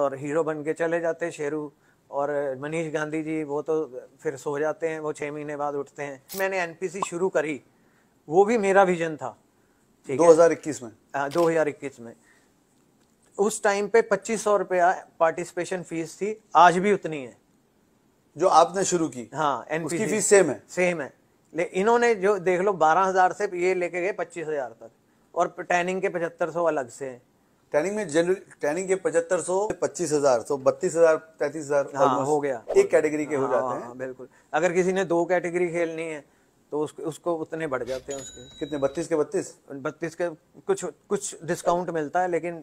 और हीरो बन के चले जाते शेरू और मनीष गांधी जी वो तो फिर सो जाते हैं वो छः महीने बाद उठते हैं मैंने एनपीसी शुरू करी वो भी मेरा विजन था ठीक हजार इक्कीस में हाँ, दो हजार इक्कीस में उस टाइम पे पच्चीस सौ रुपया पार्टिसिपेशन फीस थी आज भी उतनी है जो आपने शुरू की हाँ एनपीसी उसकी फीस सेम है सेम है ले इन्होंने जो देख लो बारह हजार से ये लेके गए पच्चीस हजार तक और टैनिंग के पचहत्तर सौ अलग से है ट्रेनिंग में जनरल ट्रेनिंग के पचहत्तर सौ पच्चीस हजार सौ बत्तीस हजार तैतीस हजार हाँ, हो गया एक कैटेगरी के हाँ, हो जाते हाँ, हैं हाँ, बिल्कुल अगर किसी ने दो कैटेगरी खेलनी है तो उसको उसको उतने बढ़ जाते हैं उसके कितने बत्तीस के बत्तीस बत्तीस के कुछ कुछ डिस्काउंट मिलता है लेकिन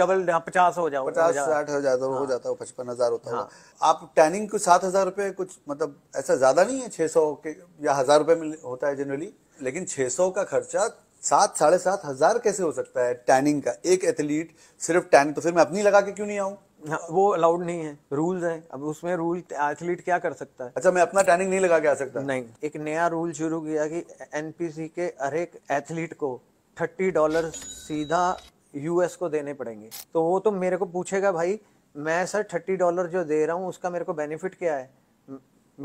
डबल हाँ, पचास हो जाओ पचास साठ हो जाता हो हाँ। जाता है पचपन हजार होता है हाँ। आप टैनिंग को सात हजार रुपये कुछ मतलब ऐसा ज्यादा नहीं है छह सौ के या हजार रुपये में होता है जनरली लेकिन छह सौ का खर्चा सात साढ़े सात हजार कैसे हो सकता है टैनिंग का एक एथलीट सिर्फ टैन तो फिर मैं अपनी लगा के क्यों नहीं आऊँ हाँ, वो अलाउड नहीं है रूल्स हैं अब उसमें रूल एथलीट क्या कर सकता है अच्छा मैं अपना टैनिंग नहीं लगा के आ सकता नहीं एक नया रूल शुरू किया कि एनपीसी के हर एक एथलीट को थर्टी डॉलर सीधा यूएस को देने पड़ेंगे तो वो तो मेरे को पूछेगा भाई मैं सर थर्टी डॉलर जो दे रहा हूँ उसका मेरे को बेनिफिट क्या है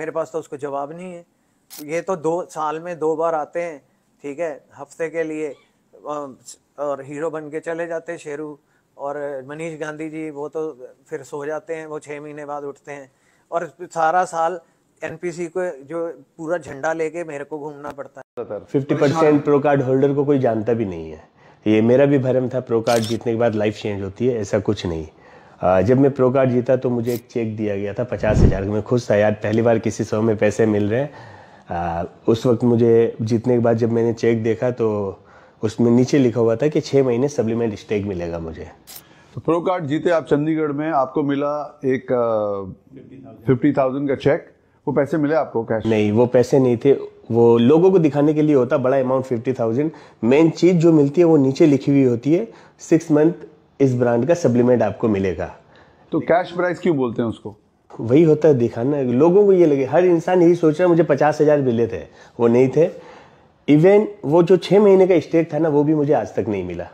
मेरे पास तो उसको जवाब नहीं है ये तो दो साल में दो बार आते हैं ठीक है हफ्ते के लिए और हीरो बन के चले जाते शेरू और मनीष गांधी जी वो तो फिर सो जाते हैं वो छः महीने बाद उठते हैं और सारा साल एनपीसी को जो पूरा झंडा लेके मेरे को घूमना पड़ता है fifty percent pro card holder को कोई जानता भी नहीं है ये मेरा भी भरम था प्रो कार्ड जीतने के बाद लाइफ चेंज होती है ऐसा कुछ नहीं जब मैं प्रो कार्ड जीता तो मुझे एक चेक दिया गया था पचास हज़ार मैं खुश था यार पहली बार किसी शो में पैसे मिल रहे हैं आ, उस वक्त मुझे जीतने के बाद जब मैंने चेक देखा तो उसमें नीचे लिखा हुआ था कि छः महीने सप्लीमेंट स्टेक मिलेगा मुझे तो प्रो कार्ड जीते आप चंडीगढ़ में आपको मिला एक फिफ्टी थाउजेंड का चेक वो पैसे मिले आपको कैश नहीं वो पैसे नहीं थे वो लोगों को दिखाने के लिए होता बड़ा अमाउंट फिफ्टी थाउजेंड मेन चीज़ जो मिलती है वो नीचे लिखी हुई होती है सिक्स मंथ इस ब्रांड का सप्लीमेंट आपको मिलेगा तो कैश प्राइस क्यों बोलते हैं उसको वही होता है दिखाना लोगों को ये लगे हर इंसान यही सोच रहा है मुझे पचास हज़ार मिले थे वो नहीं थे इवन वो जो छः महीने का स्टेक था ना वो भी मुझे आज तक नहीं मिला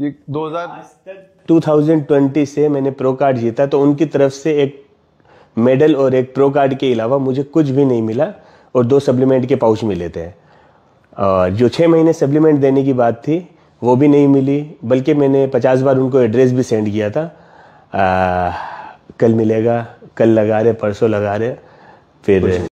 ये थाउजेंड ट्वेंटी से मैंने प्रो कार्ड जीता तो उनकी तरफ से एक मेडल और एक प्रो कार्ड के अलावा मुझे कुछ भी नहीं मिला और दो सप्लीमेंट के पाउच मिले थे और जो छः महीने सप्लीमेंट देने की बात थी वो भी नहीं मिली बल्कि मैंने पचास बार उनको एड्रेस भी सेंड किया था आ, कल मिलेगा कल लगा रहे परसों लगा रहे फिर